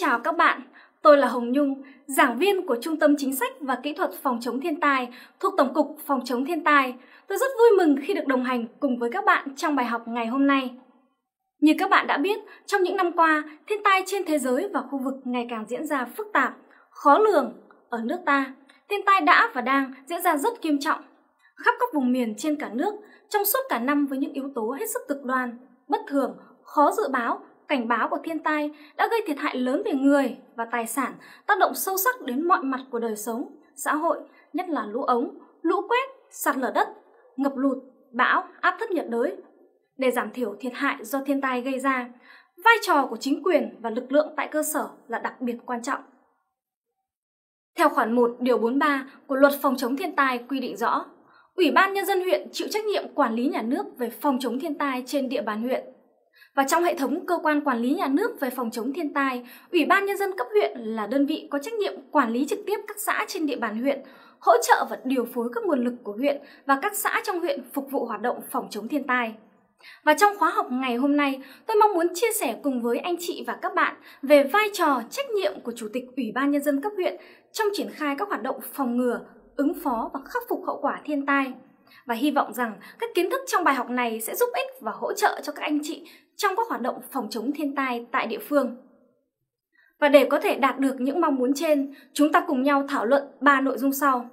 chào các bạn, tôi là Hồng Nhung, giảng viên của Trung tâm Chính sách và Kỹ thuật Phòng chống thiên tai thuộc Tổng cục Phòng chống thiên tai. Tôi rất vui mừng khi được đồng hành cùng với các bạn trong bài học ngày hôm nay. Như các bạn đã biết, trong những năm qua, thiên tai trên thế giới và khu vực ngày càng diễn ra phức tạp, khó lường. Ở nước ta, thiên tai đã và đang diễn ra rất nghiêm trọng. Khắp các vùng miền trên cả nước, trong suốt cả năm với những yếu tố hết sức cực đoan, bất thường, khó dự báo cảnh báo của thiên tai đã gây thiệt hại lớn về người và tài sản, tác động sâu sắc đến mọi mặt của đời sống, xã hội, nhất là lũ ống, lũ quét, sạt lở đất, ngập lụt, bão, áp thấp nhiệt đới. Để giảm thiểu thiệt hại do thiên tai gây ra, vai trò của chính quyền và lực lượng tại cơ sở là đặc biệt quan trọng. Theo khoản 1 điều 43 của Luật phòng chống thiên tai quy định rõ, Ủy ban nhân dân huyện chịu trách nhiệm quản lý nhà nước về phòng chống thiên tai trên địa bàn huyện và trong hệ thống cơ quan quản lý nhà nước về phòng chống thiên tai, Ủy ban Nhân dân cấp huyện là đơn vị có trách nhiệm quản lý trực tiếp các xã trên địa bàn huyện, hỗ trợ và điều phối các nguồn lực của huyện và các xã trong huyện phục vụ hoạt động phòng chống thiên tai. Và trong khóa học ngày hôm nay, tôi mong muốn chia sẻ cùng với anh chị và các bạn về vai trò, trách nhiệm của Chủ tịch Ủy ban Nhân dân cấp huyện trong triển khai các hoạt động phòng ngừa, ứng phó và khắc phục hậu quả thiên tai. Và hy vọng rằng các kiến thức trong bài học này sẽ giúp ích và hỗ trợ cho các anh chị trong các hoạt động phòng chống thiên tai tại địa phương. Và để có thể đạt được những mong muốn trên, chúng ta cùng nhau thảo luận 3 nội dung sau.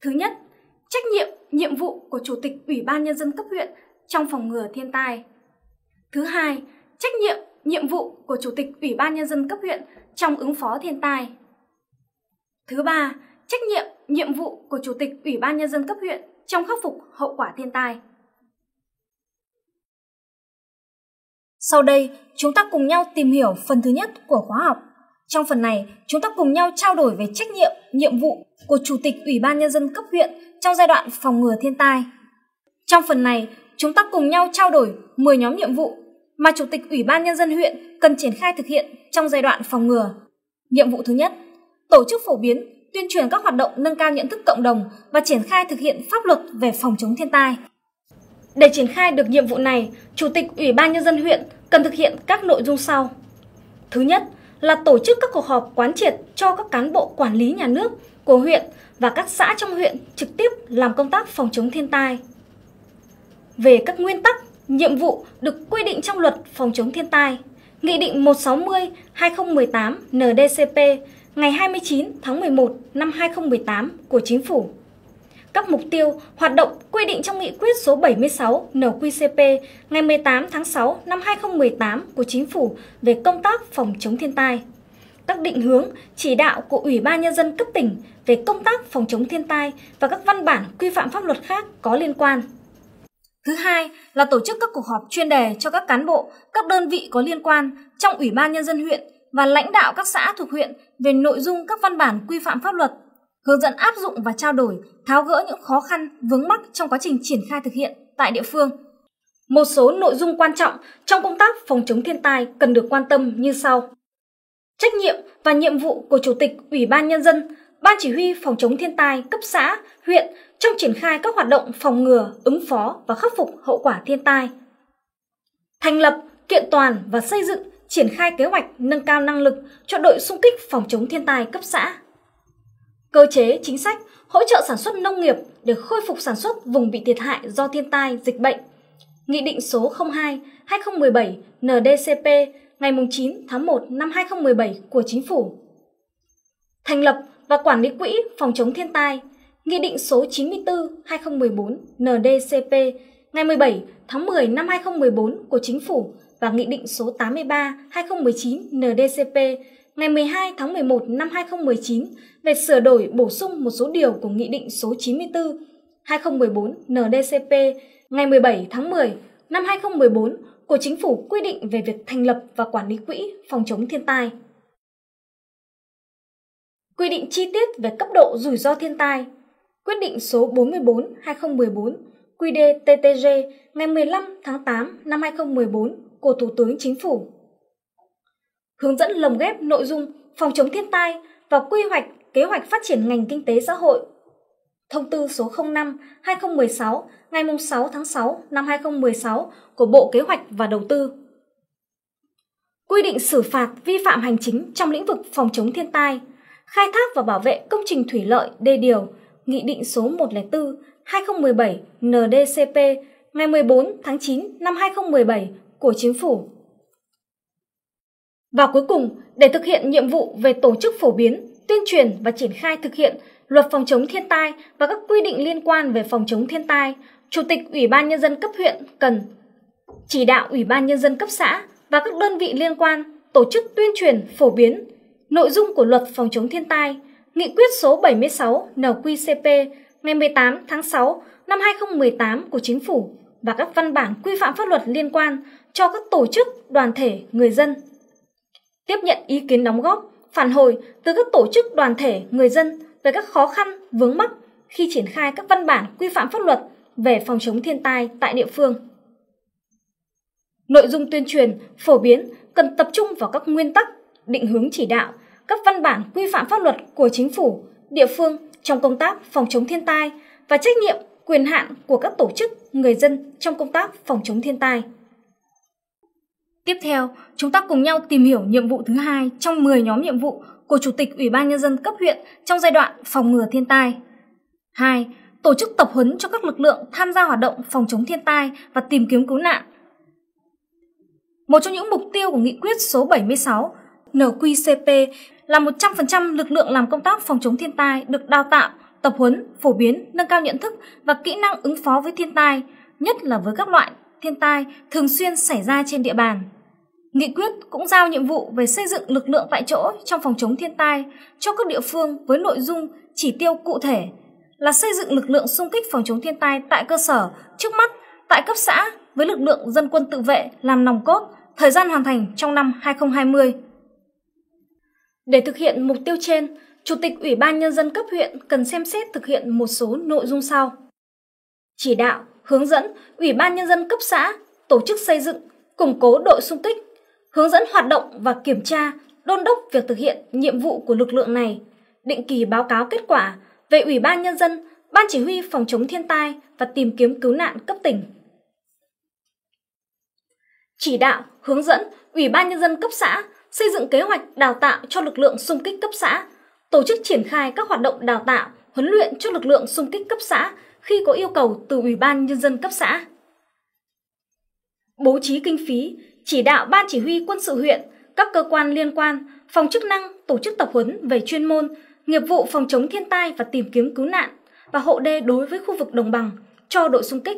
Thứ nhất, trách nhiệm, nhiệm vụ của Chủ tịch Ủy ban Nhân dân cấp huyện trong phòng ngừa thiên tai. Thứ hai, trách nhiệm, nhiệm vụ của Chủ tịch Ủy ban Nhân dân cấp huyện trong ứng phó thiên tai. Thứ ba, trách nhiệm, nhiệm vụ của Chủ tịch Ủy ban Nhân dân cấp huyện trong khắc phục hậu quả thiên tai. Sau đây, chúng ta cùng nhau tìm hiểu phần thứ nhất của khóa học. Trong phần này, chúng ta cùng nhau trao đổi về trách nhiệm, nhiệm vụ của Chủ tịch Ủy ban Nhân dân cấp huyện trong giai đoạn phòng ngừa thiên tai. Trong phần này, chúng ta cùng nhau trao đổi 10 nhóm nhiệm vụ mà Chủ tịch Ủy ban Nhân dân huyện cần triển khai thực hiện trong giai đoạn phòng ngừa. Nhiệm vụ thứ nhất, tổ chức phổ biến, tuyên truyền các hoạt động nâng cao nhận thức cộng đồng và triển khai thực hiện pháp luật về phòng chống thiên tai. Để triển khai được nhiệm vụ này, Chủ tịch Ủy ban Nhân dân huyện cần thực hiện các nội dung sau. Thứ nhất là tổ chức các cuộc họp quán triệt cho các cán bộ quản lý nhà nước của huyện và các xã trong huyện trực tiếp làm công tác phòng chống thiên tai. Về các nguyên tắc, nhiệm vụ được quy định trong luật phòng chống thiên tai, Nghị định 160-2018 NDCP ngày 29 tháng 11 năm 2018 của Chính phủ các mục tiêu, hoạt động quy định trong nghị quyết số 76 NQCP ngày 18 tháng 6 năm 2018 của Chính phủ về công tác phòng chống thiên tai. Các định hướng, chỉ đạo của Ủy ban Nhân dân cấp tỉnh về công tác phòng chống thiên tai và các văn bản quy phạm pháp luật khác có liên quan. Thứ hai là tổ chức các cuộc họp chuyên đề cho các cán bộ, các đơn vị có liên quan trong Ủy ban Nhân dân huyện và lãnh đạo các xã thuộc huyện về nội dung các văn bản quy phạm pháp luật hướng dẫn áp dụng và trao đổi, tháo gỡ những khó khăn, vướng mắc trong quá trình triển khai thực hiện tại địa phương. Một số nội dung quan trọng trong công tác phòng chống thiên tai cần được quan tâm như sau. Trách nhiệm và nhiệm vụ của Chủ tịch Ủy ban Nhân dân, Ban Chỉ huy Phòng chống thiên tai cấp xã, huyện trong triển khai các hoạt động phòng ngừa, ứng phó và khắc phục hậu quả thiên tai. Thành lập, kiện toàn và xây dựng triển khai kế hoạch nâng cao năng lực cho đội xung kích phòng chống thiên tai cấp xã cơ chế chính sách hỗ trợ sản xuất nông nghiệp để khôi phục sản xuất vùng bị thiệt hại do thiên tai, dịch bệnh. Nghị định số 02 2017 NDCP ngày 9 tháng 1 năm 2017 của Chính phủ. Thành lập và quản lý quỹ phòng chống thiên tai. Nghị định số 94 2014 NDCP ngày 17 tháng 10 năm 2014 của Chính phủ và Nghị định số 83 2019 NDCP ngày 12 tháng 11 năm 2019 về sửa đổi bổ sung một số điều của Nghị định số 94 2014 NDCP ngày 17 tháng 10 năm 2014 của Chính phủ quy định về việc thành lập và quản lý quỹ phòng chống thiên tai. Quy định chi tiết về cấp độ rủi ro thiên tai, quyết định số 44-2014 QDTTG ngày 15 tháng 8 năm 2014 của Thủ tướng Chính phủ hướng dẫn lồng ghép nội dung phòng chống thiên tai và quy hoạch kế hoạch phát triển ngành kinh tế xã hội. Thông tư số 05/2016 ngày 6 tháng 6 năm 2016 của Bộ Kế hoạch và Đầu tư. Quy định xử phạt vi phạm hành chính trong lĩnh vực phòng chống thiên tai, khai thác và bảo vệ công trình thủy lợi đê điều, Nghị định số 104 2017 NDCP ngày 14 tháng 9 năm 2017 của Chính phủ và cuối cùng, để thực hiện nhiệm vụ về tổ chức phổ biến, tuyên truyền và triển khai thực hiện luật phòng chống thiên tai và các quy định liên quan về phòng chống thiên tai, Chủ tịch Ủy ban Nhân dân cấp huyện cần chỉ đạo Ủy ban Nhân dân cấp xã và các đơn vị liên quan tổ chức tuyên truyền phổ biến nội dung của luật phòng chống thiên tai, nghị quyết số 76 NQCP ngày 18 tháng 6 năm 2018 của Chính phủ và các văn bản quy phạm pháp luật liên quan cho các tổ chức, đoàn thể, người dân tiếp nhận ý kiến đóng góp, phản hồi từ các tổ chức đoàn thể, người dân về các khó khăn, vướng mắc khi triển khai các văn bản quy phạm pháp luật về phòng chống thiên tai tại địa phương. Nội dung tuyên truyền phổ biến cần tập trung vào các nguyên tắc, định hướng chỉ đạo, các văn bản quy phạm pháp luật của chính phủ, địa phương trong công tác phòng chống thiên tai và trách nhiệm, quyền hạn của các tổ chức, người dân trong công tác phòng chống thiên tai. Tiếp theo, chúng ta cùng nhau tìm hiểu nhiệm vụ thứ hai trong 10 nhóm nhiệm vụ của Chủ tịch Ủy ban Nhân dân cấp huyện trong giai đoạn phòng ngừa thiên tai. 2. Tổ chức tập huấn cho các lực lượng tham gia hoạt động phòng chống thiên tai và tìm kiếm cứu nạn. Một trong những mục tiêu của nghị quyết số 76 NQCP là 100% lực lượng làm công tác phòng chống thiên tai được đào tạo, tập huấn, phổ biến, nâng cao nhận thức và kỹ năng ứng phó với thiên tai, nhất là với các loại thiên tai thường xuyên xảy ra trên địa bàn. Nghị quyết cũng giao nhiệm vụ về xây dựng lực lượng tại chỗ trong phòng chống thiên tai cho các địa phương với nội dung chỉ tiêu cụ thể là xây dựng lực lượng xung kích phòng chống thiên tai tại cơ sở, trước mắt tại cấp xã với lực lượng dân quân tự vệ làm nòng cốt, thời gian hoàn thành trong năm 2020. Để thực hiện mục tiêu trên, Chủ tịch Ủy ban Nhân dân cấp huyện cần xem xét thực hiện một số nội dung sau. Chỉ đạo hướng dẫn Ủy ban Nhân dân cấp xã tổ chức xây dựng, củng cố đội xung kích, hướng dẫn hoạt động và kiểm tra, đôn đốc việc thực hiện nhiệm vụ của lực lượng này, định kỳ báo cáo kết quả về Ủy ban Nhân dân, Ban Chỉ huy Phòng chống thiên tai và tìm kiếm cứu nạn cấp tỉnh. Chỉ đạo, hướng dẫn Ủy ban Nhân dân cấp xã xây dựng kế hoạch đào tạo cho lực lượng xung kích cấp xã, tổ chức triển khai các hoạt động đào tạo, huấn luyện cho lực lượng xung kích cấp xã khi có yêu cầu từ Ủy ban Nhân dân cấp xã. Bố trí kinh phí, chỉ đạo Ban Chỉ huy quân sự huyện, các cơ quan liên quan, phòng chức năng tổ chức tập huấn về chuyên môn, nghiệp vụ phòng chống thiên tai và tìm kiếm cứu nạn và hộ đê đối với khu vực đồng bằng cho đội xung kích.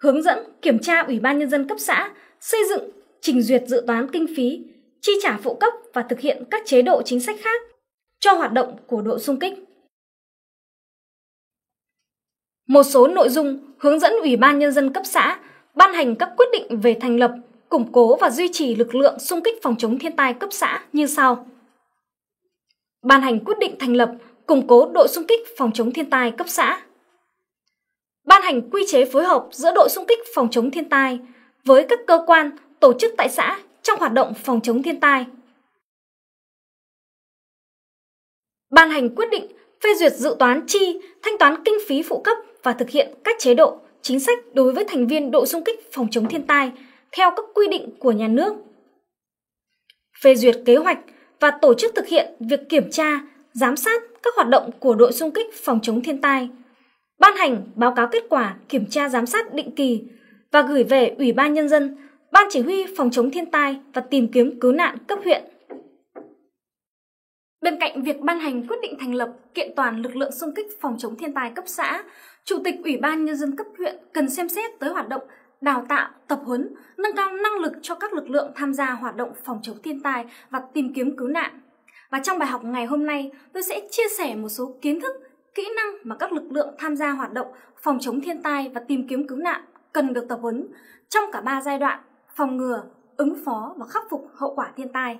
Hướng dẫn kiểm tra Ủy ban Nhân dân cấp xã, xây dựng, trình duyệt dự toán kinh phí, chi trả phụ cấp và thực hiện các chế độ chính sách khác cho hoạt động của đội xung kích một số nội dung hướng dẫn Ủy ban Nhân dân cấp xã ban hành các quyết định về thành lập, củng cố và duy trì lực lượng xung kích phòng chống thiên tai cấp xã như sau. Ban hành quyết định thành lập, củng cố đội xung kích phòng chống thiên tai cấp xã. Ban hành quy chế phối hợp giữa đội xung kích phòng chống thiên tai với các cơ quan, tổ chức tại xã trong hoạt động phòng chống thiên tai. Ban hành quyết định phê duyệt dự toán chi, thanh toán kinh phí phụ cấp và thực hiện các chế độ, chính sách đối với thành viên đội xung kích phòng chống thiên tai theo các quy định của nhà nước. Phê duyệt kế hoạch và tổ chức thực hiện việc kiểm tra, giám sát các hoạt động của đội xung kích phòng chống thiên tai. Ban hành báo cáo kết quả kiểm tra giám sát định kỳ và gửi về Ủy ban nhân dân, Ban chỉ huy phòng chống thiên tai và tìm kiếm cứu nạn cấp huyện. Bên cạnh việc ban hành quyết định thành lập kiện toàn lực lượng xung kích phòng chống thiên tai cấp xã, Chủ tịch Ủy ban Nhân dân cấp huyện cần xem xét tới hoạt động đào tạo, tập huấn, nâng cao năng lực cho các lực lượng tham gia hoạt động phòng chống thiên tai và tìm kiếm cứu nạn. Và trong bài học ngày hôm nay, tôi sẽ chia sẻ một số kiến thức, kỹ năng mà các lực lượng tham gia hoạt động phòng chống thiên tai và tìm kiếm cứu nạn cần được tập huấn trong cả ba giai đoạn phòng ngừa, ứng phó và khắc phục hậu quả thiên tai.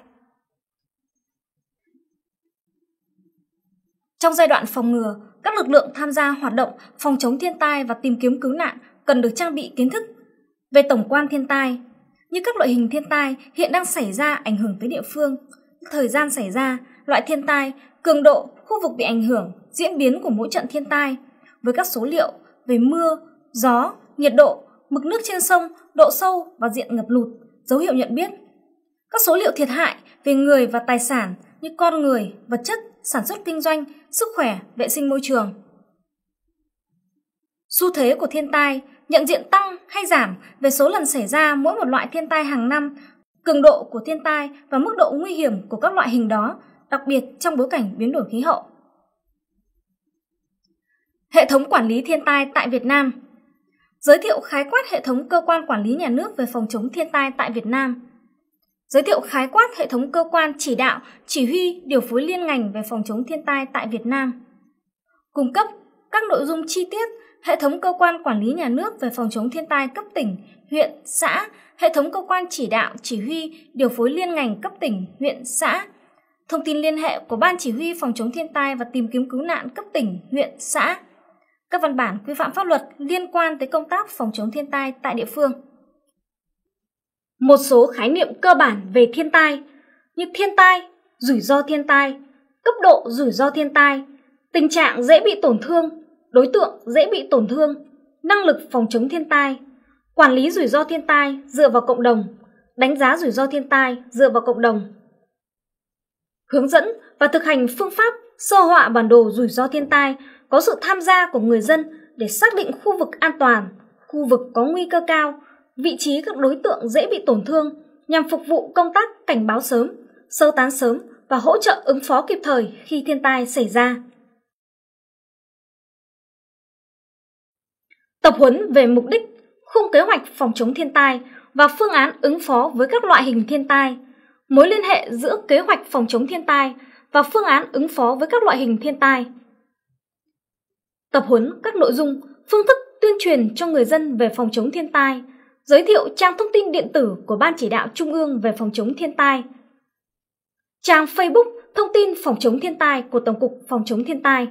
Trong giai đoạn phòng ngừa, các lực lượng tham gia hoạt động phòng chống thiên tai và tìm kiếm cứu nạn cần được trang bị kiến thức về tổng quan thiên tai, như các loại hình thiên tai hiện đang xảy ra ảnh hưởng tới địa phương, thời gian xảy ra, loại thiên tai, cường độ, khu vực bị ảnh hưởng, diễn biến của mỗi trận thiên tai với các số liệu về mưa, gió, nhiệt độ, mực nước trên sông, độ sâu và diện ngập lụt, dấu hiệu nhận biết. Các số liệu thiệt hại về người và tài sản như con người, vật chất, sản xuất kinh doanh, sức khỏe, vệ sinh môi trường. Xu thế của thiên tai nhận diện tăng hay giảm về số lần xảy ra mỗi một loại thiên tai hàng năm, cường độ của thiên tai và mức độ nguy hiểm của các loại hình đó, đặc biệt trong bối cảnh biến đổi khí hậu. Hệ thống quản lý thiên tai tại Việt Nam Giới thiệu khái quát hệ thống cơ quan quản lý nhà nước về phòng chống thiên tai tại Việt Nam – giới thiệu khái quát hệ thống cơ quan chỉ đạo, chỉ huy, điều phối liên ngành về phòng chống thiên tai tại Việt Nam. Cung cấp các nội dung chi tiết hệ thống cơ quan quản lý nhà nước về phòng chống thiên tai cấp tỉnh, huyện, xã, hệ thống cơ quan chỉ đạo, chỉ huy, điều phối liên ngành cấp tỉnh, huyện, xã, thông tin liên hệ của Ban Chỉ huy Phòng chống thiên tai và tìm kiếm cứu nạn cấp tỉnh, huyện, xã, các văn bản quy phạm pháp luật liên quan tới công tác phòng chống thiên tai tại địa phương một số khái niệm cơ bản về thiên tai như thiên tai, rủi ro thiên tai, cấp độ rủi ro thiên tai, tình trạng dễ bị tổn thương, đối tượng dễ bị tổn thương, năng lực phòng chống thiên tai, quản lý rủi ro thiên tai dựa vào cộng đồng, đánh giá rủi ro thiên tai dựa vào cộng đồng. Hướng dẫn và thực hành phương pháp sơ họa bản đồ rủi ro thiên tai có sự tham gia của người dân để xác định khu vực an toàn, khu vực có nguy cơ cao, vị trí các đối tượng dễ bị tổn thương nhằm phục vụ công tác cảnh báo sớm, sơ tán sớm và hỗ trợ ứng phó kịp thời khi thiên tai xảy ra. Tập huấn về mục đích, khung kế hoạch phòng chống thiên tai và phương án ứng phó với các loại hình thiên tai, mối liên hệ giữa kế hoạch phòng chống thiên tai và phương án ứng phó với các loại hình thiên tai. Tập huấn các nội dung, phương thức tuyên truyền cho người dân về phòng chống thiên tai – giới thiệu trang thông tin điện tử của Ban Chỉ đạo Trung ương về phòng chống thiên tai. Trang Facebook thông tin phòng chống thiên tai của Tổng cục Phòng chống thiên tai.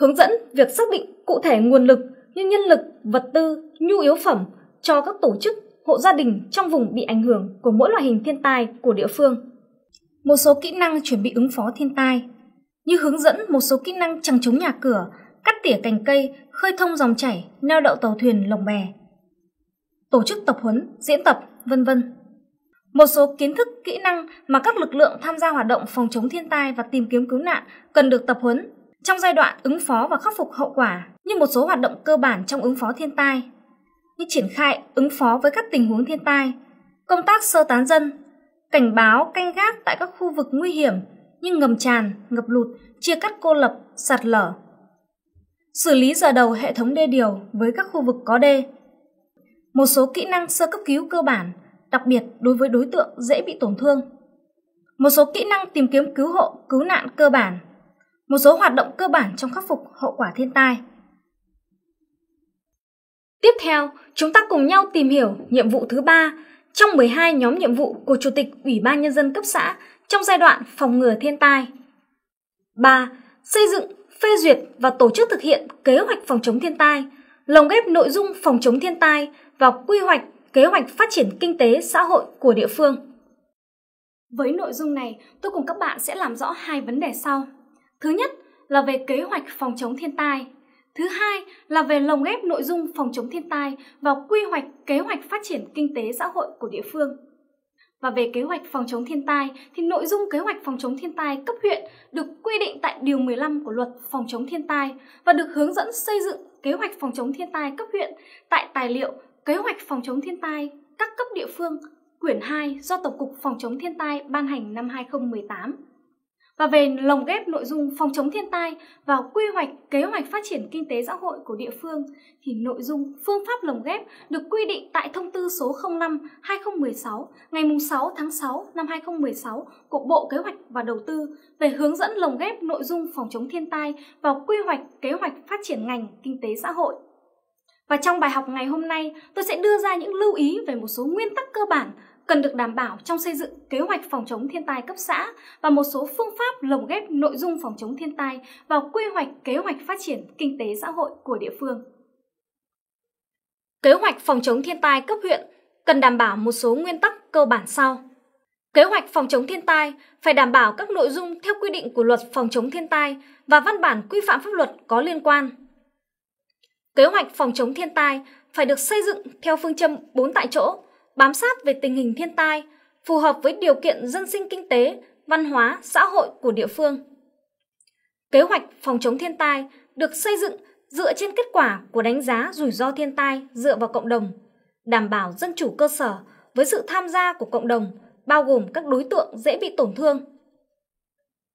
Hướng dẫn việc xác định cụ thể nguồn lực như nhân lực, vật tư, nhu yếu phẩm cho các tổ chức, hộ gia đình trong vùng bị ảnh hưởng của mỗi loại hình thiên tai của địa phương. Một số kỹ năng chuẩn bị ứng phó thiên tai như hướng dẫn một số kỹ năng chẳng chống nhà cửa, cắt tỉa cành cây, khơi thông dòng chảy, neo đậu tàu thuyền, lồng bè, tổ chức tập huấn, diễn tập, vân vân. Một số kiến thức, kỹ năng mà các lực lượng tham gia hoạt động phòng chống thiên tai và tìm kiếm cứu nạn cần được tập huấn trong giai đoạn ứng phó và khắc phục hậu quả như một số hoạt động cơ bản trong ứng phó thiên tai như triển khai ứng phó với các tình huống thiên tai, công tác sơ tán dân, cảnh báo canh gác tại các khu vực nguy hiểm như ngầm tràn, ngập lụt, chia cắt cô lập, sạt lở. Xử lý giờ đầu hệ thống đê điều với các khu vực có đê, một số kỹ năng sơ cấp cứu cơ bản, đặc biệt đối với đối tượng dễ bị tổn thương. Một số kỹ năng tìm kiếm cứu hộ, cứu nạn cơ bản. Một số hoạt động cơ bản trong khắc phục hậu quả thiên tai. Tiếp theo, chúng ta cùng nhau tìm hiểu nhiệm vụ thứ ba trong 12 nhóm nhiệm vụ của Chủ tịch Ủy ban Nhân dân cấp xã trong giai đoạn phòng ngừa thiên tai. 3. Xây dựng, phê duyệt và tổ chức thực hiện kế hoạch phòng chống thiên tai, lồng ghép nội dung phòng chống thiên tai vào quy hoạch, kế hoạch phát triển kinh tế xã hội của địa phương. Với nội dung này, tôi cùng các bạn sẽ làm rõ hai vấn đề sau. Thứ nhất là về kế hoạch phòng chống thiên tai. Thứ hai là về lồng ghép nội dung phòng chống thiên tai vào quy hoạch kế hoạch phát triển kinh tế xã hội của địa phương. Và về kế hoạch phòng chống thiên tai thì nội dung kế hoạch phòng chống thiên tai cấp huyện được quy định tại Điều 15 của luật phòng chống thiên tai và được hướng dẫn xây dựng kế hoạch phòng chống thiên tai cấp huyện tại tài liệu Kế hoạch phòng chống thiên tai các cấp địa phương quyển 2 do Tổng cục Phòng chống thiên tai ban hành năm 2018 và về lồng ghép nội dung phòng chống thiên tai vào quy hoạch kế hoạch phát triển kinh tế xã hội của địa phương thì nội dung phương pháp lồng ghép được quy định tại thông tư số 05 2016 ngày 6 tháng 6 năm 2016 của Bộ Kế hoạch và Đầu tư về hướng dẫn lồng ghép nội dung phòng chống thiên tai vào quy hoạch kế hoạch phát triển ngành kinh tế xã hội. Và trong bài học ngày hôm nay, tôi sẽ đưa ra những lưu ý về một số nguyên tắc cơ bản cần được đảm bảo trong xây dựng kế hoạch phòng chống thiên tai cấp xã và một số phương pháp lồng ghép nội dung phòng chống thiên tai vào quy hoạch kế hoạch phát triển kinh tế xã hội của địa phương. Kế hoạch phòng chống thiên tai cấp huyện cần đảm bảo một số nguyên tắc cơ bản sau. Kế hoạch phòng chống thiên tai phải đảm bảo các nội dung theo quy định của luật phòng chống thiên tai và văn bản quy phạm pháp luật có liên quan. Kế hoạch phòng chống thiên tai phải được xây dựng theo phương châm bốn tại chỗ, bám sát về tình hình thiên tai, phù hợp với điều kiện dân sinh kinh tế, văn hóa, xã hội của địa phương. Kế hoạch phòng chống thiên tai được xây dựng dựa trên kết quả của đánh giá rủi ro thiên tai dựa vào cộng đồng, đảm bảo dân chủ cơ sở với sự tham gia của cộng đồng, bao gồm các đối tượng dễ bị tổn thương.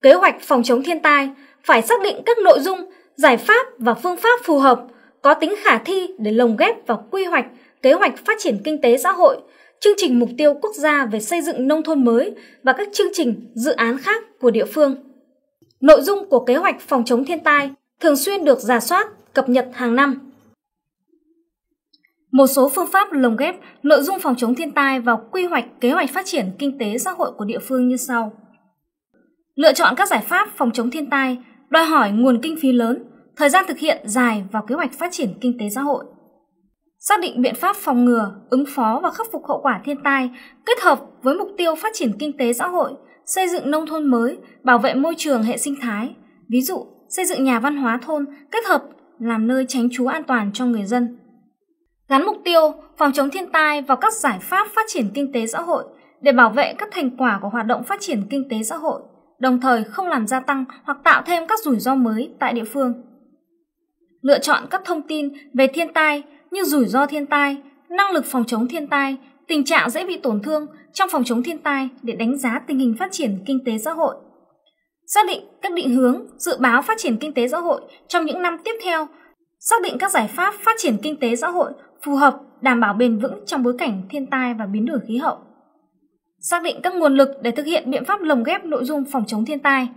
Kế hoạch phòng chống thiên tai phải xác định các nội dung, giải pháp và phương pháp phù hợp có tính khả thi để lồng ghép vào quy hoạch, kế hoạch phát triển kinh tế xã hội, chương trình mục tiêu quốc gia về xây dựng nông thôn mới và các chương trình, dự án khác của địa phương. Nội dung của kế hoạch phòng chống thiên tai thường xuyên được giả soát, cập nhật hàng năm. Một số phương pháp lồng ghép nội dung phòng chống thiên tai vào quy hoạch kế hoạch phát triển kinh tế xã hội của địa phương như sau. Lựa chọn các giải pháp phòng chống thiên tai đòi hỏi nguồn kinh phí lớn thời gian thực hiện dài vào kế hoạch phát triển kinh tế xã hội. Xác định biện pháp phòng ngừa, ứng phó và khắc phục hậu quả thiên tai kết hợp với mục tiêu phát triển kinh tế xã hội, xây dựng nông thôn mới, bảo vệ môi trường hệ sinh thái, ví dụ xây dựng nhà văn hóa thôn kết hợp làm nơi tránh trú an toàn cho người dân. Gắn mục tiêu phòng chống thiên tai vào các giải pháp phát triển kinh tế xã hội để bảo vệ các thành quả của hoạt động phát triển kinh tế xã hội, đồng thời không làm gia tăng hoặc tạo thêm các rủi ro mới tại địa phương lựa chọn các thông tin về thiên tai như rủi ro thiên tai, năng lực phòng chống thiên tai, tình trạng dễ bị tổn thương trong phòng chống thiên tai để đánh giá tình hình phát triển kinh tế xã hội. Xác định các định hướng dự báo phát triển kinh tế xã hội trong những năm tiếp theo, xác định các giải pháp phát triển kinh tế xã hội phù hợp đảm bảo bền vững trong bối cảnh thiên tai và biến đổi khí hậu. Xác định các nguồn lực để thực hiện biện pháp lồng ghép nội dung phòng chống thiên tai.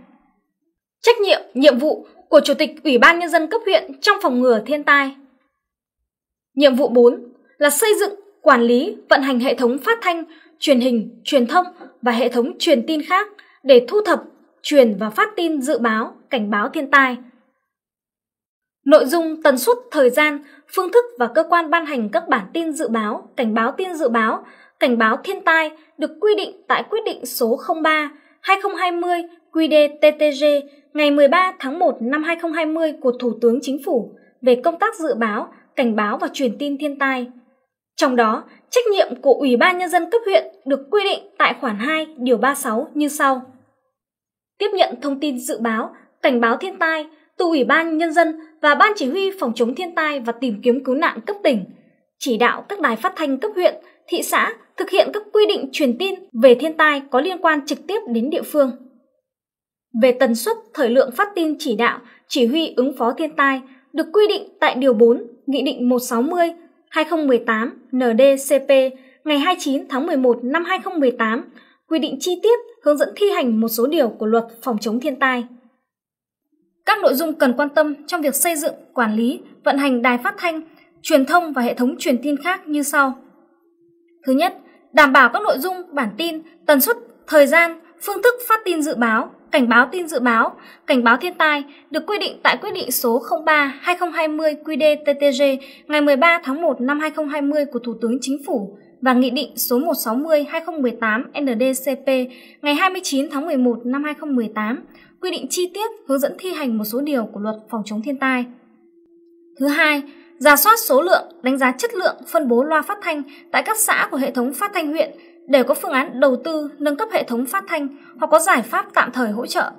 Trách nhiệm, nhiệm vụ của Chủ tịch Ủy ban Nhân dân cấp huyện trong phòng ngừa thiên tai. Nhiệm vụ 4 là xây dựng, quản lý, vận hành hệ thống phát thanh, truyền hình, truyền thông và hệ thống truyền tin khác để thu thập, truyền và phát tin dự báo, cảnh báo thiên tai. Nội dung, tần suất, thời gian, phương thức và cơ quan ban hành các bản tin dự báo, cảnh báo tin dự báo, cảnh báo thiên tai được quy định tại quyết định số 03 2020 QĐ-TTG ngày 13 tháng 1 năm 2020 của Thủ tướng Chính phủ về công tác dự báo, cảnh báo và truyền tin thiên tai. Trong đó, trách nhiệm của Ủy ban Nhân dân cấp huyện được quy định tại khoản 2 điều 36 như sau. Tiếp nhận thông tin dự báo, cảnh báo thiên tai từ Ủy ban Nhân dân và Ban Chỉ huy Phòng chống thiên tai và tìm kiếm cứu nạn cấp tỉnh, chỉ đạo các đài phát thanh cấp huyện, thị xã thực hiện các quy định truyền tin về thiên tai có liên quan trực tiếp đến địa phương. Về tần suất, thời lượng phát tin chỉ đạo, chỉ huy ứng phó thiên tai được quy định tại Điều 4 Nghị định 160 2018 NDCP ngày 29 tháng 11 năm 2018 quy định chi tiết hướng dẫn thi hành một số điều của luật phòng chống thiên tai. Các nội dung cần quan tâm trong việc xây dựng, quản lý, vận hành đài phát thanh, truyền thông và hệ thống truyền tin khác như sau. Thứ nhất, đảm bảo các nội dung bản tin, tần suất, thời gian, phương thức phát tin dự báo, cảnh báo tin dự báo, cảnh báo thiên tai được quy định tại quyết định số 03/2020/QĐ-TTG ngày 13 tháng 1 năm 2020 của Thủ tướng Chính phủ và Nghị định số 160/2018/NDCP ngày 29 tháng 11 năm 2018 quy định chi tiết hướng dẫn thi hành một số điều của luật phòng chống thiên tai. Thứ hai, giả soát số lượng, đánh giá chất lượng, phân bố loa phát thanh tại các xã của hệ thống phát thanh huyện đều có phương án đầu tư nâng cấp hệ thống phát thanh hoặc có giải pháp tạm thời hỗ trợ.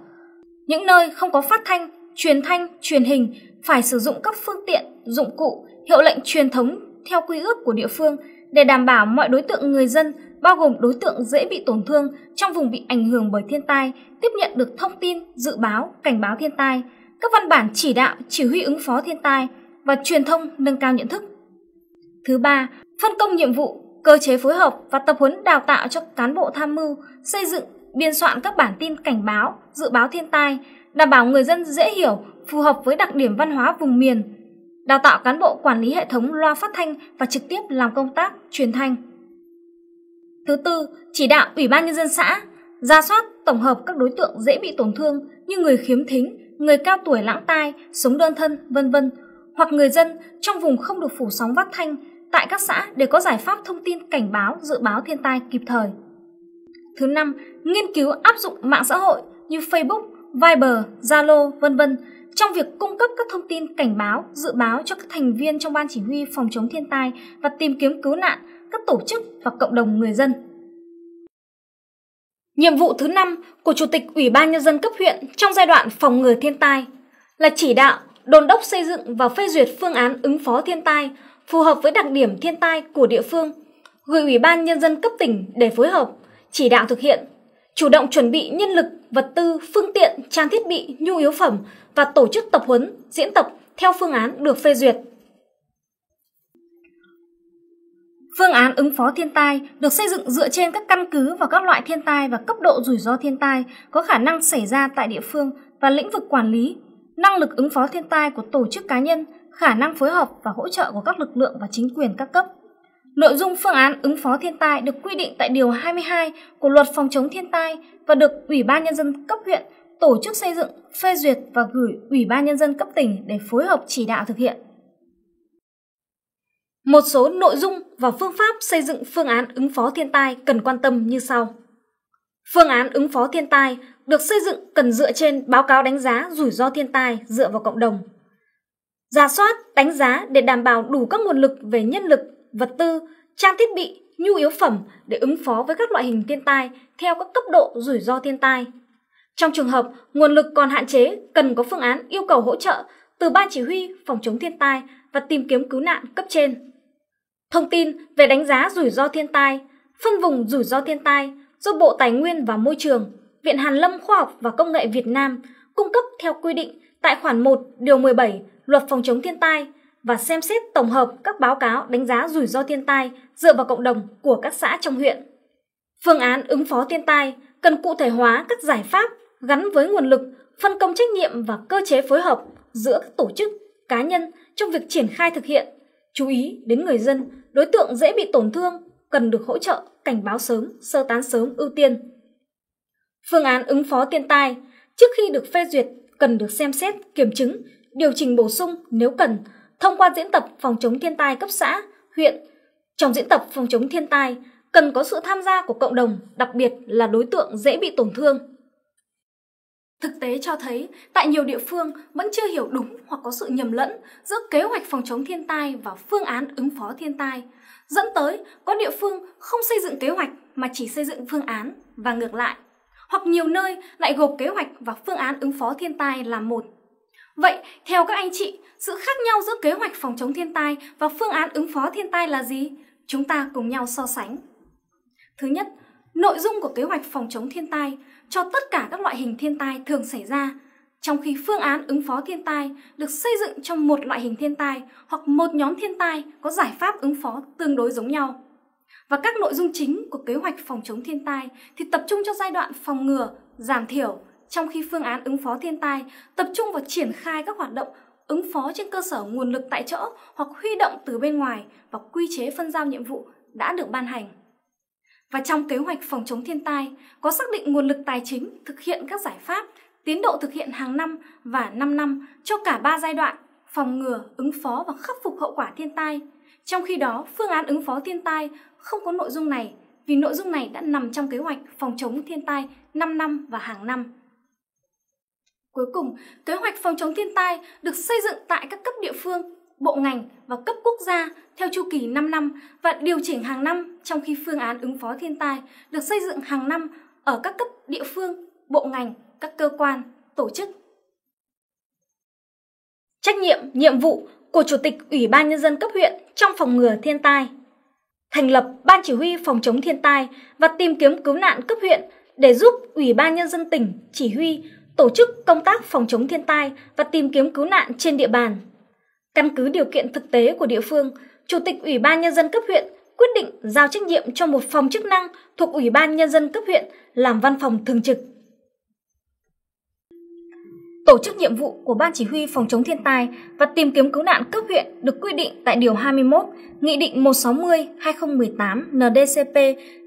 Những nơi không có phát thanh, truyền thanh, truyền hình phải sử dụng các phương tiện, dụng cụ, hiệu lệnh truyền thống theo quy ước của địa phương để đảm bảo mọi đối tượng người dân bao gồm đối tượng dễ bị tổn thương trong vùng bị ảnh hưởng bởi thiên tai tiếp nhận được thông tin, dự báo, cảnh báo thiên tai, các văn bản chỉ đạo, chỉ huy ứng phó thiên tai và truyền thông nâng cao nhận thức. Thứ ba, phân công nhiệm vụ cơ chế phối hợp và tập huấn đào tạo cho cán bộ tham mưu, xây dựng, biên soạn các bản tin cảnh báo, dự báo thiên tai, đảm bảo người dân dễ hiểu, phù hợp với đặc điểm văn hóa vùng miền. Đào tạo cán bộ quản lý hệ thống loa phát thanh và trực tiếp làm công tác truyền thanh. Thứ tư, chỉ đạo Ủy ban nhân dân xã ra soát tổng hợp các đối tượng dễ bị tổn thương như người khiếm thính, người cao tuổi lãng tai, sống đơn thân, vân vân, hoặc người dân trong vùng không được phủ sóng phát thanh tại các xã để có giải pháp thông tin cảnh báo, dự báo thiên tai kịp thời. Thứ năm, nghiên cứu áp dụng mạng xã hội như Facebook, Viber, Zalo, vân vân trong việc cung cấp các thông tin cảnh báo, dự báo cho các thành viên trong ban chỉ huy phòng chống thiên tai và tìm kiếm cứu nạn, các tổ chức và cộng đồng người dân. Nhiệm vụ thứ năm của Chủ tịch Ủy ban Nhân dân cấp huyện trong giai đoạn phòng ngừa thiên tai là chỉ đạo, đồn đốc xây dựng và phê duyệt phương án ứng phó thiên tai, phù hợp với đặc điểm thiên tai của địa phương, gửi Ủy ban Nhân dân cấp tỉnh để phối hợp, chỉ đạo thực hiện, chủ động chuẩn bị nhân lực, vật tư, phương tiện, trang thiết bị, nhu yếu phẩm và tổ chức tập huấn, diễn tập theo phương án được phê duyệt. Phương án ứng phó thiên tai được xây dựng dựa trên các căn cứ và các loại thiên tai và cấp độ rủi ro thiên tai có khả năng xảy ra tại địa phương và lĩnh vực quản lý, năng lực ứng phó thiên tai của tổ chức cá nhân – khả năng phối hợp và hỗ trợ của các lực lượng và chính quyền các cấp. Nội dung phương án ứng phó thiên tai được quy định tại Điều 22 của Luật Phòng chống thiên tai và được Ủy ban Nhân dân cấp huyện tổ chức xây dựng, phê duyệt và gửi Ủy ban Nhân dân cấp tỉnh để phối hợp chỉ đạo thực hiện. Một số nội dung và phương pháp xây dựng phương án ứng phó thiên tai cần quan tâm như sau. Phương án ứng phó thiên tai được xây dựng cần dựa trên báo cáo đánh giá rủi ro thiên tai dựa vào cộng đồng ra soát, đánh giá để đảm bảo đủ các nguồn lực về nhân lực, vật tư, trang thiết bị, nhu yếu phẩm để ứng phó với các loại hình thiên tai theo các cấp độ rủi ro thiên tai. Trong trường hợp nguồn lực còn hạn chế, cần có phương án yêu cầu hỗ trợ từ Ban Chỉ huy Phòng chống thiên tai và tìm kiếm cứu nạn cấp trên. Thông tin về đánh giá rủi ro thiên tai, phân vùng rủi ro thiên tai do Bộ Tài nguyên và Môi trường, Viện Hàn Lâm Khoa học và Công nghệ Việt Nam cung cấp theo quy định tại khoản 1 điều 17 luật phòng chống thiên tai và xem xét tổng hợp các báo cáo đánh giá rủi ro thiên tai dựa vào cộng đồng của các xã trong huyện. Phương án ứng phó thiên tai cần cụ thể hóa các giải pháp gắn với nguồn lực, phân công trách nhiệm và cơ chế phối hợp giữa các tổ chức, cá nhân trong việc triển khai thực hiện, chú ý đến người dân, đối tượng dễ bị tổn thương cần được hỗ trợ cảnh báo sớm, sơ tán sớm ưu tiên. Phương án ứng phó thiên tai trước khi được phê duyệt cần được xem xét, kiểm chứng điều chỉnh bổ sung nếu cần thông qua diễn tập phòng chống thiên tai cấp xã, huyện. Trong diễn tập phòng chống thiên tai, cần có sự tham gia của cộng đồng, đặc biệt là đối tượng dễ bị tổn thương. Thực tế cho thấy, tại nhiều địa phương vẫn chưa hiểu đúng hoặc có sự nhầm lẫn giữa kế hoạch phòng chống thiên tai và phương án ứng phó thiên tai, dẫn tới có địa phương không xây dựng kế hoạch mà chỉ xây dựng phương án và ngược lại. Hoặc nhiều nơi lại gộp kế hoạch và phương án ứng phó thiên tai làm một Vậy, theo các anh chị, sự khác nhau giữa kế hoạch phòng chống thiên tai và phương án ứng phó thiên tai là gì? Chúng ta cùng nhau so sánh. Thứ nhất, nội dung của kế hoạch phòng chống thiên tai cho tất cả các loại hình thiên tai thường xảy ra, trong khi phương án ứng phó thiên tai được xây dựng trong một loại hình thiên tai hoặc một nhóm thiên tai có giải pháp ứng phó tương đối giống nhau. Và các nội dung chính của kế hoạch phòng chống thiên tai thì tập trung cho giai đoạn phòng ngừa, giảm thiểu trong khi phương án ứng phó thiên tai tập trung vào triển khai các hoạt động ứng phó trên cơ sở nguồn lực tại chỗ hoặc huy động từ bên ngoài và quy chế phân giao nhiệm vụ đã được ban hành. Và trong kế hoạch phòng chống thiên tai có xác định nguồn lực tài chính thực hiện các giải pháp, tiến độ thực hiện hàng năm và 5 năm cho cả 3 giai đoạn phòng ngừa, ứng phó và khắc phục hậu quả thiên tai. Trong khi đó, phương án ứng phó thiên tai không có nội dung này vì nội dung này đã nằm trong kế hoạch phòng chống thiên tai 5 năm và hàng năm Cuối cùng, kế hoạch phòng chống thiên tai được xây dựng tại các cấp địa phương, bộ ngành và cấp quốc gia theo chu kỳ 5 năm và điều chỉnh hàng năm trong khi phương án ứng phó thiên tai được xây dựng hàng năm ở các cấp địa phương, bộ ngành, các cơ quan, tổ chức. Trách nhiệm, nhiệm vụ của Chủ tịch Ủy ban Nhân dân cấp huyện trong phòng ngừa thiên tai. Thành lập Ban Chỉ huy Phòng chống thiên tai và tìm kiếm cứu nạn cấp huyện để giúp Ủy ban Nhân dân tỉnh chỉ huy tổ chức công tác phòng chống thiên tai và tìm kiếm cứu nạn trên địa bàn. Căn cứ điều kiện thực tế của địa phương, Chủ tịch Ủy ban Nhân dân cấp huyện quyết định giao trách nhiệm cho một phòng chức năng thuộc Ủy ban Nhân dân cấp huyện làm văn phòng thường trực. Tổ chức nhiệm vụ của Ban Chỉ huy Phòng chống thiên tai và tìm kiếm cứu nạn cấp huyện được quy định tại Điều 21 Nghị định 160-2018 NDCP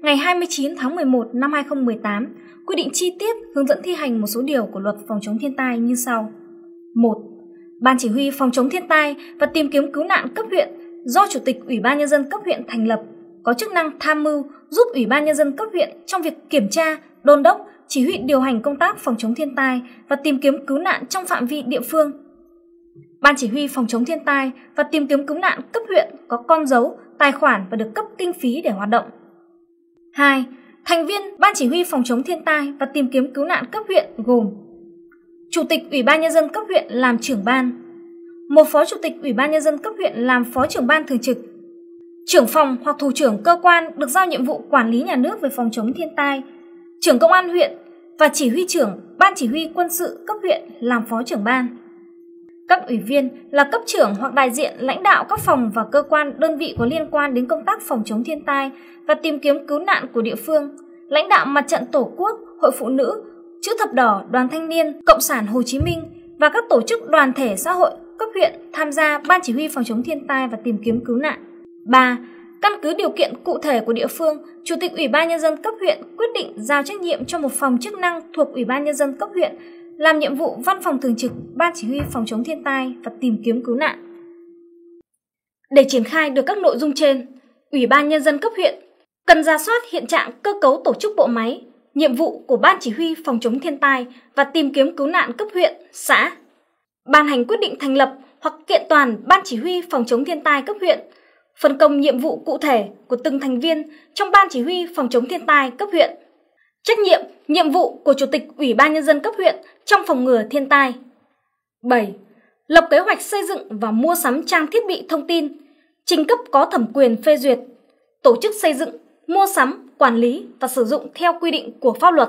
ngày 29 tháng 11 năm 2018 quy định chi tiết hướng dẫn thi hành một số điều của luật phòng chống thiên tai như sau. 1. Ban Chỉ huy Phòng chống thiên tai và tìm kiếm cứu nạn cấp huyện do Chủ tịch Ủy ban Nhân dân cấp huyện thành lập có chức năng tham mưu giúp Ủy ban Nhân dân cấp huyện trong việc kiểm tra, đôn đốc, chỉ huy điều hành công tác phòng chống thiên tai và tìm kiếm cứu nạn trong phạm vi địa phương. Ban chỉ huy phòng chống thiên tai và tìm kiếm cứu nạn cấp huyện có con dấu, tài khoản và được cấp kinh phí để hoạt động. 2. Thành viên Ban chỉ huy phòng chống thiên tai và tìm kiếm cứu nạn cấp huyện gồm Chủ tịch Ủy ban nhân dân cấp huyện làm trưởng ban, một phó chủ tịch Ủy ban nhân dân cấp huyện làm phó trưởng ban thường trực. Trưởng phòng hoặc thủ trưởng cơ quan được giao nhiệm vụ quản lý nhà nước về phòng chống thiên tai trưởng công an huyện và chỉ huy trưởng ban chỉ huy quân sự cấp huyện làm phó trưởng ban. Các ủy viên là cấp trưởng hoặc đại diện lãnh đạo các phòng và cơ quan đơn vị có liên quan đến công tác phòng chống thiên tai và tìm kiếm cứu nạn của địa phương, lãnh đạo mặt trận Tổ quốc, Hội Phụ Nữ, Chữ Thập Đỏ, Đoàn Thanh niên, Cộng sản Hồ Chí Minh và các tổ chức đoàn thể xã hội cấp huyện tham gia Ban Chỉ huy Phòng chống thiên tai và tìm kiếm cứu nạn. 3. Căn cứ điều kiện cụ thể của địa phương, Chủ tịch Ủy ban Nhân dân cấp huyện quyết định giao trách nhiệm cho một phòng chức năng thuộc Ủy ban Nhân dân cấp huyện làm nhiệm vụ văn phòng thường trực Ban Chỉ huy Phòng chống thiên tai và tìm kiếm cứu nạn. Để triển khai được các nội dung trên, Ủy ban Nhân dân cấp huyện cần ra soát hiện trạng cơ cấu tổ chức bộ máy, nhiệm vụ của Ban Chỉ huy Phòng chống thiên tai và tìm kiếm cứu nạn cấp huyện, xã, ban hành quyết định thành lập hoặc kiện toàn Ban Chỉ huy Phòng chống thiên tai cấp huyện – phân công nhiệm vụ cụ thể của từng thành viên trong ban chỉ huy phòng chống thiên tai cấp huyện, trách nhiệm, nhiệm vụ của chủ tịch Ủy ban nhân dân cấp huyện trong phòng ngừa thiên tai. 7. Lập kế hoạch xây dựng và mua sắm trang thiết bị thông tin, trình cấp có thẩm quyền phê duyệt, tổ chức xây dựng, mua sắm, quản lý và sử dụng theo quy định của pháp luật.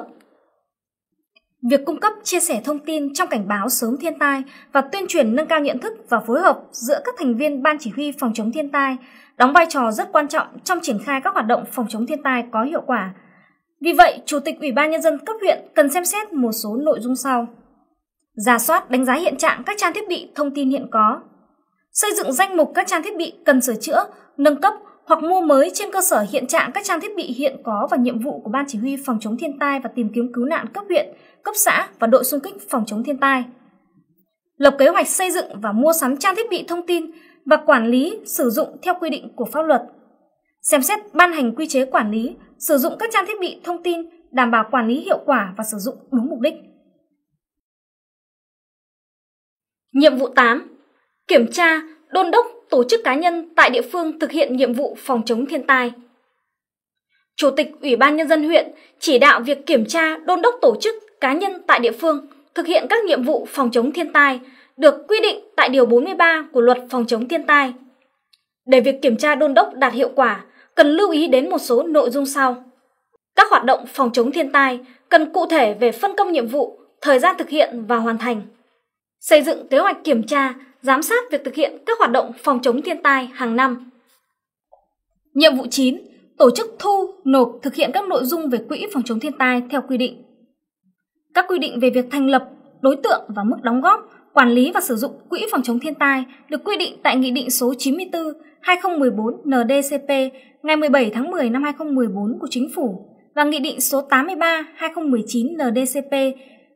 Việc cung cấp, chia sẻ thông tin trong cảnh báo sớm thiên tai và tuyên truyền nâng cao nhận thức và phối hợp giữa các thành viên ban chỉ huy phòng chống thiên tai đóng vai trò rất quan trọng trong triển khai các hoạt động phòng chống thiên tai có hiệu quả. Vì vậy, Chủ tịch Ủy ban Nhân dân cấp huyện cần xem xét một số nội dung sau. Giả soát đánh giá hiện trạng các trang thiết bị thông tin hiện có. Xây dựng danh mục các trang thiết bị cần sửa chữa, nâng cấp hoặc mua mới trên cơ sở hiện trạng các trang thiết bị hiện có và nhiệm vụ của Ban Chỉ huy Phòng chống thiên tai và tìm kiếm cứu nạn cấp huyện cấp xã và đội xung kích phòng chống thiên tai. Lập kế hoạch xây dựng và mua sắm trang thiết bị thông tin và quản lý sử dụng theo quy định của pháp luật. Xem xét ban hành quy chế quản lý, sử dụng các trang thiết bị thông tin đảm bảo quản lý hiệu quả và sử dụng đúng mục đích. Nhiệm vụ 8. Kiểm tra, đôn đốc tổ chức cá nhân tại địa phương thực hiện nhiệm vụ phòng chống thiên tai. Chủ tịch Ủy ban Nhân dân huyện chỉ đạo việc kiểm tra đôn đốc tổ chức cá nhân tại địa phương thực hiện các nhiệm vụ phòng chống thiên tai được quy định tại Điều 43 của Luật Phòng chống thiên tai. Để việc kiểm tra đôn đốc đạt hiệu quả, cần lưu ý đến một số nội dung sau. Các hoạt động phòng chống thiên tai cần cụ thể về phân công nhiệm vụ, thời gian thực hiện và hoàn thành. Xây dựng kế hoạch kiểm tra, giám sát việc thực hiện các hoạt động phòng chống thiên tai hàng năm. Nhiệm vụ 9. Tổ chức thu, nộp, thực hiện các nội dung về quỹ phòng chống thiên tai theo quy định các quy định về việc thành lập, đối tượng và mức đóng góp, quản lý và sử dụng quỹ phòng chống thiên tai được quy định tại Nghị định số 94 2014 NDCP ngày 17 tháng 10 năm 2014 của Chính phủ và Nghị định số 83 2019 NDCP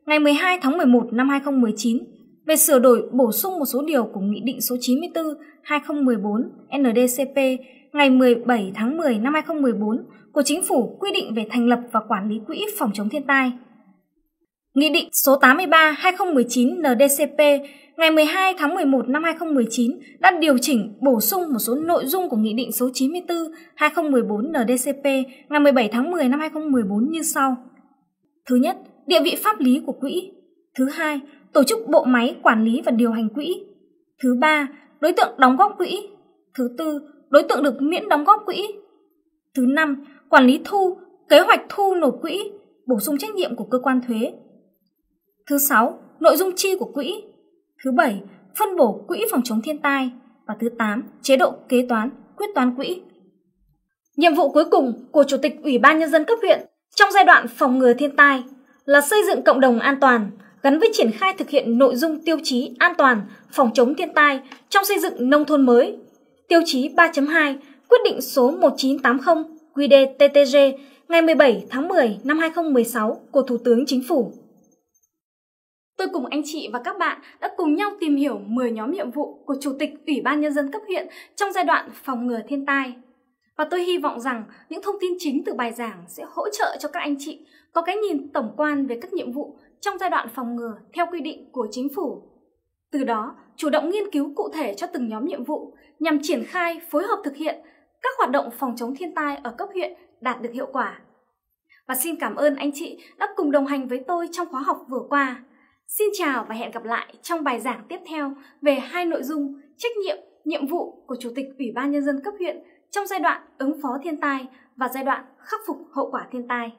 ngày 12 tháng 11 năm 2019 về sửa đổi bổ sung một số điều của Nghị định số 94 2014 NDCP ngày 17 tháng 10 năm 2014 của Chính phủ quy định về thành lập và quản lý quỹ phòng chống thiên tai. Nghị định số 83/2019/NDCP ngày 12 tháng 11 năm 2019 đã điều chỉnh bổ sung một số nội dung của Nghị định số 94/2014/NDCP ngày 17 tháng 10 năm 2014 như sau. Thứ nhất, địa vị pháp lý của quỹ. Thứ hai, tổ chức bộ máy quản lý và điều hành quỹ. Thứ ba, đối tượng đóng góp quỹ. Thứ tư, đối tượng được miễn đóng góp quỹ. Thứ năm, quản lý thu, kế hoạch thu nộp quỹ, bổ sung trách nhiệm của cơ quan thuế Thứ sáu, nội dung chi của quỹ. Thứ bảy, phân bổ quỹ phòng chống thiên tai và thứ tám, chế độ kế toán, quyết toán quỹ. Nhiệm vụ cuối cùng của Chủ tịch Ủy ban nhân dân cấp huyện trong giai đoạn phòng ngừa thiên tai là xây dựng cộng đồng an toàn gắn với triển khai thực hiện nội dung tiêu chí an toàn phòng chống thiên tai trong xây dựng nông thôn mới. Tiêu chí 3.2 quyết định số 1980 QĐ-TTG ngày 17 tháng 10 năm 2016 của Thủ tướng Chính phủ Tôi cùng anh chị và các bạn đã cùng nhau tìm hiểu 10 nhóm nhiệm vụ của Chủ tịch Ủy ban Nhân dân cấp huyện trong giai đoạn phòng ngừa thiên tai. Và tôi hy vọng rằng những thông tin chính từ bài giảng sẽ hỗ trợ cho các anh chị có cái nhìn tổng quan về các nhiệm vụ trong giai đoạn phòng ngừa theo quy định của chính phủ. Từ đó, chủ động nghiên cứu cụ thể cho từng nhóm nhiệm vụ nhằm triển khai phối hợp thực hiện các hoạt động phòng chống thiên tai ở cấp huyện đạt được hiệu quả. Và xin cảm ơn anh chị đã cùng đồng hành với tôi trong khóa học vừa qua. Xin chào và hẹn gặp lại trong bài giảng tiếp theo về hai nội dung trách nhiệm, nhiệm vụ của Chủ tịch Ủy ban Nhân dân cấp huyện trong giai đoạn ứng phó thiên tai và giai đoạn khắc phục hậu quả thiên tai.